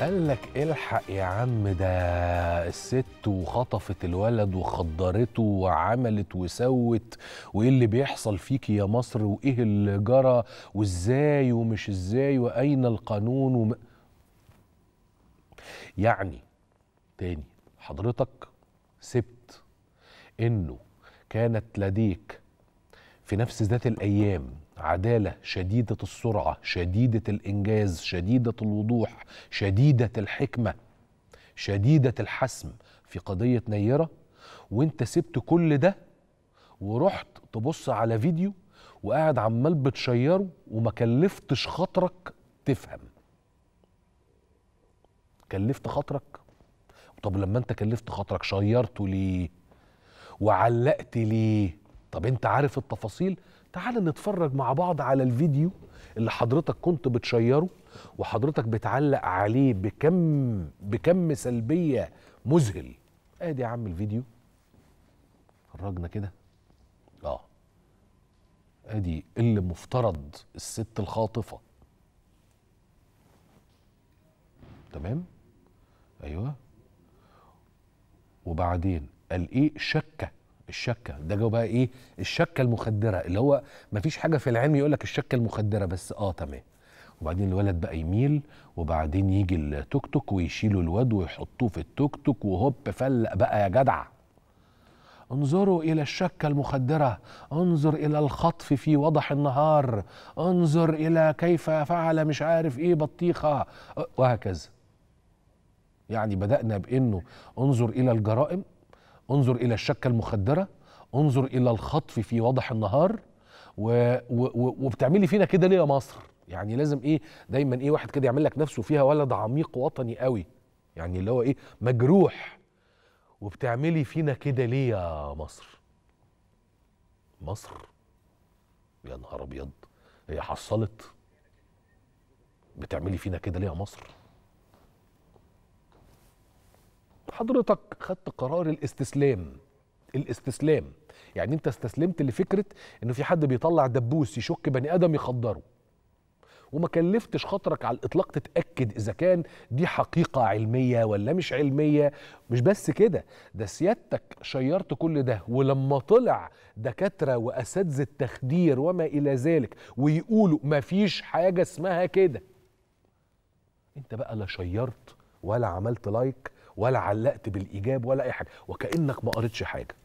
قال لك الحق يا عم ده الست وخطفت الولد وخدرته وعملت وسوت وايه اللي بيحصل فيك يا مصر وايه اللي جرى وازاي ومش ازاي واين القانون وم... يعني تاني حضرتك سبت انه كانت لديك في نفس ذات الأيام عدالة شديدة السرعة شديدة الإنجاز شديدة الوضوح شديدة الحكمة شديدة الحسم في قضية نيرة وانت سبت كل ده ورحت تبص على فيديو وقاعد عمال بتشيره وما كلفتش خاطرك تفهم كلفت خاطرك طب لما انت كلفت خاطرك شيرته ليه وعلقت ليه طب انت عارف التفاصيل تعال نتفرج مع بعض على الفيديو اللي حضرتك كنت بتشيره وحضرتك بتعلق عليه بكم بكم سلبيه مذهل ادي يا عم الفيديو خرجنا كده اه ادي اللي مفترض الست الخاطفه تمام ايوه وبعدين قال ايه شكه الشكه ده جو بقى ايه الشكه المخدره اللي هو ما فيش حاجه في العلم يقول لك الشكه المخدره بس اه تمام وبعدين الولد بقى يميل وبعدين يجي التوك توك ويشيلوا الواد ويحطوه في التوك توك وهوب فلق بقى يا جدع انظروا إلى الشكة المخدرة انظر إلى الخطف في وضح النهار انظر إلى كيف فعل مش عارف إيه بطيخة أه، وهكذا يعني بدأنا بأنه انظر إلى الجرائم انظر إلى الشكة المخدرة انظر إلى الخطف في وضح النهار و... و... وبتعملي فينا كده ليه يا مصر يعني لازم ايه دايما ايه واحد كده يعمل لك نفسه فيها ولد عميق وطني قوي يعني اللي هو ايه مجروح وبتعملي فينا كده ليه يا مصر مصر يا نهار ابيض هي حصلت بتعملي فينا كده ليه يا مصر حضرتك خدت قرار الاستسلام الاستسلام يعني انت استسلمت لفكره انه في حد بيطلع دبوس يشك بني ادم يخدره وما كلفتش خاطرك على الاطلاق تتاكد اذا كان دي حقيقه علميه ولا مش علميه مش بس كده ده سيادتك شيرت كل ده ولما طلع دكاتره واساتذه تخدير وما الى ذلك ويقولوا ما فيش حاجه اسمها كده انت بقى لا شيرت ولا عملت لايك ولا علقت بالايجاب ولا اي حاجه وكانك ما قريتش حاجه